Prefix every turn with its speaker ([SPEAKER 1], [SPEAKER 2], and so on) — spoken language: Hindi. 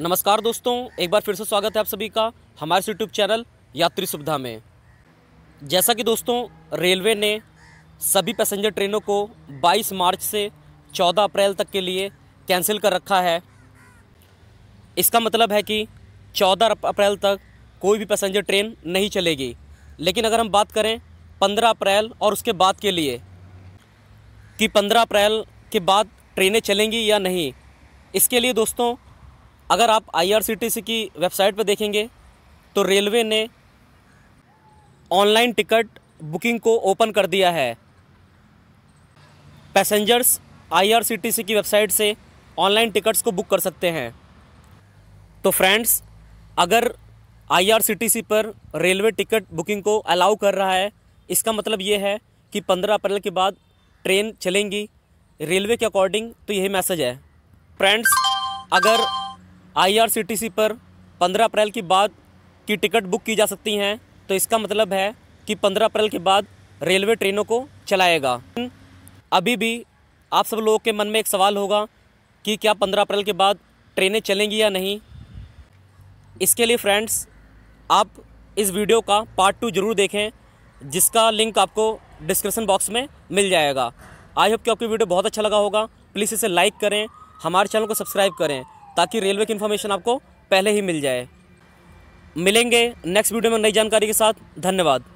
[SPEAKER 1] नमस्कार दोस्तों एक बार फिर से स्वागत है आप सभी का हमारे यूट्यूब चैनल यात्री सुविधा में जैसा कि दोस्तों रेलवे ने सभी पैसेंजर ट्रेनों को 22 मार्च से 14 अप्रैल तक के लिए कैंसिल कर रखा है इसका मतलब है कि 14 अप्रैल तक कोई भी पैसेंजर ट्रेन नहीं चलेगी लेकिन अगर हम बात करें 15 अप्रैल और उसके बाद के लिए कि 15 अप्रैल के बाद ट्रेनें चलेंगी या नहीं इसके लिए दोस्तों अगर आप आईआरसीटीसी की वेबसाइट पर देखेंगे तो रेलवे ने ऑनलाइन टिकट बुकिंग को ओपन कर दिया है पैसेंजर्स आईआरसीटीसी की वेबसाइट से ऑनलाइन टिकट्स को बुक कर सकते हैं तो फ्रेंड्स अगर आईआरसीटीसी पर रेलवे टिकट बुकिंग को अलाउ कर रहा है इसका मतलब ये है कि 15 अप्रैल के बाद ट्रेन चलेंगी रेलवे के अकॉर्डिंग तो यही मैसेज है फ्रेंड्स अगर आईआरसीटीसी पर 15 अप्रैल की बाद की टिकट बुक की जा सकती हैं तो इसका मतलब है कि 15 अप्रैल के बाद रेलवे ट्रेनों को चलाएगा अभी भी आप सब लोगों के मन में एक सवाल होगा कि क्या 15 अप्रैल के बाद ट्रेनें चलेंगी या नहीं इसके लिए फ्रेंड्स आप इस वीडियो का पार्ट टू ज़रूर देखें जिसका लिंक आपको डिस्क्रिप्सन बॉक्स में मिल जाएगा आई होप कि आपकी वीडियो बहुत अच्छा लगा होगा प्लीज़ इसे लाइक करें हमारे चैनल को सब्सक्राइब करें ताकि रेलवे की इन्फॉर्मेशन आपको पहले ही मिल जाए मिलेंगे नेक्स्ट वीडियो में नई जानकारी के साथ धन्यवाद